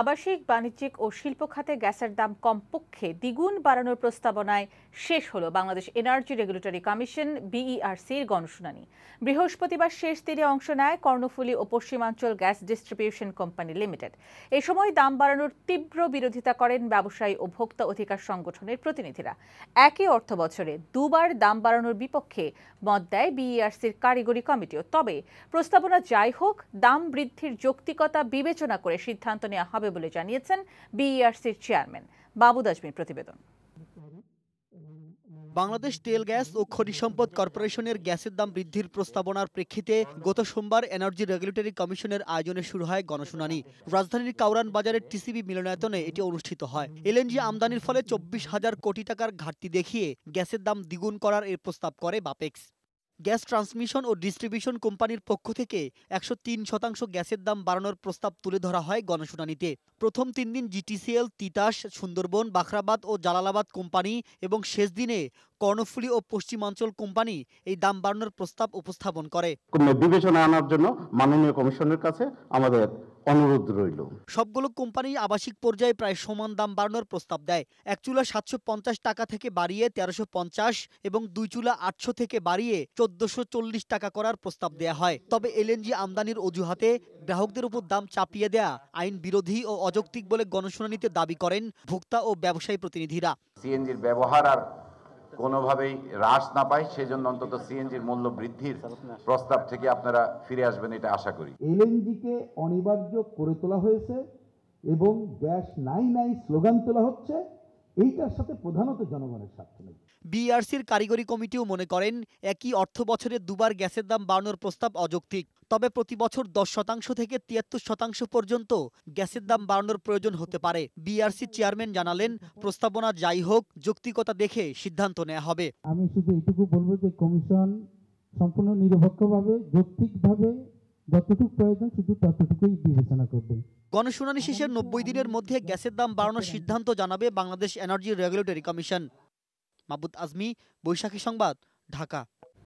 আবাসিক বাণিজ্যিক ও শিল্প খাতে গ্যাসের দাম কমপক্ষে দ্বিগুণ বাড়ানোর প্রস্তাবনায় শেষ হলো বাংলাদেশ এনার্জি রেগুলেটরি কমিশন বিইআরসির গণশুনানি বৃহস্পতিবার শেষ দিনে অংশ নেয় কর্ণফুলী ও পশ্চিমাঞ্চল গ্যাস ডিস্ট্রিবিউশন কোম্পানি লিমিটেড এ সময় দাম বাড়ানোর তীব্র বিরোধিতা করেন ব্যবসায়ী ও ভোক্তা অধিকার সংগঠনের প্রতিনিধিরা একই অর্থ বছরে দুবার দাম বাড়ানোর বিপক্ষে মত দেয় বিইআরসির e কারিগরি কমিটিও তবে প্রস্তাবনা যাই হোক দাম বৃদ্ধির যৌক্তিকতা বিবেচনা করে সিদ্ধান্ত নেওয়া হবে হবে বলে জানিয়েছেন বিইআরসির চেয়ারম্যান বাবু দাসমির প্রতিবেদন বাংলাদেশ তেল গ্যাস ও খনিজ সম্পদ কর্পোরেশনের গ্যাসের দাম বৃদ্ধির প্রস্তাবনার প্রেক্ষিতে গত সোমবার এনার্জি রেগুলেটরি কমিশনের আয়োজনে শুরু হয় গণশুনানি রাজধানীর কাউরান বাজারের টিসিবি মিলনায়তনে এটি অনুষ্ঠিত হয় এলএনজি আমদানির ফলে চব্বিশ হাজার কোটি টাকার ঘাটতি দেখিয়ে গ্যাসের দাম দ্বিগুণ করার এর প্রস্তাব করে বাপেক্স গ্যাস ট্রান্সমিশন ও ডিস্ট্রিবিউশন কোম্পানির পক্ষ থেকে একশো শতাংশ গ্যাসের দাম বাড়ানোর প্রস্তাব তুলে ধরা হয় গণশুনানিতে প্রথম তিন দিন জিটিসিএল তিতাস সুন্দরবন বাখরাবাদ ও জালালাবাদ কোম্পানি এবং শেষ দিনে কর্ণফুলি ও পশ্চিমাঞ্চল কোম্পানি এই দাম বাড়ানোর প্রস্তাব উপস্থাপন করে বিবেচনায় আনার জন্য মাননীয় কমিশনের কাছে আমাদের অনুরোধ রইল সবগুলো কোম্পানি আবাসিক পর্যায়ে প্রায় সমান দাম বাড়ানোর প্রস্তাব দেয় এক চুলা সাতশো পঞ্চাশ টাকা থেকে বাড়িয়ে তেরোশো পঞ্চাশ এবং দুই চুলা আটশো থেকে বাড়িয়ে চোদ্দশো চল্লিশ টাকা করার প্রস্তাব দেয়া হয় তবে এলএনজি আমদানির অজুহাতে গ্রাহকদের উপর দাম চাপিয়ে দেয়া আইন বিরোধী ও অযৌক্তিক বলে গণশুনানিতে দাবি করেন ভোক্তা ও ব্যবসায়ী প্রতিনিধিরা সিএনজির ব্যবহার আর কোনোভাবেই হ্রাস না পায় জন্য অন্তত সিএনজির মূল্য বৃদ্ধির প্রস্তাব থেকে আপনারা ফিরে আসবেন এটা আশা করি এলএনজিকে অনিবার্য করে তোলা হয়েছে এবং গ্যাস নাই নাই স্লোগান তোলা হচ্ছে এইটার সাথে প্রধানত জনগণের স্বার্থ নেই বিআরসির কারিগরি কমিটিও মনে করেন একই অর্থ বছরে দুবার গ্যাসের দাম বাড়ানোর প্রস্তাব অযৌক্তিক তবে প্রতি বছর দশ শতাংশ থেকে তিয়াত্তর শতাংশ পর্যন্ত গ্যাসের দাম বাড়ানোর প্রয়োজন হতে পারে বিআরসি চেয়ারম্যান জানালেন প্রস্তাবনা যাই হোক যৌক্তিকতা দেখে সিদ্ধান্ত নেওয়া হবে আমি শুধু এটুকু বলবো যে কমিশন সম্পূর্ণ নিরপেক্ষভাবে যৌক্তিকভাবে যতটুকু প্রয়োজন শুধু ততটুকুই বিবেচনা করবে গণশুনানি শেষের নব্বই দিনের মধ্যে গ্যাসের দাম বাড়ানোর সিদ্ধান্ত জানাবে বাংলাদেশ এনার্জি রেগুলেটরি কমিশন মাবুদ আজমি বৈশাখী সংবাদ ঢাকা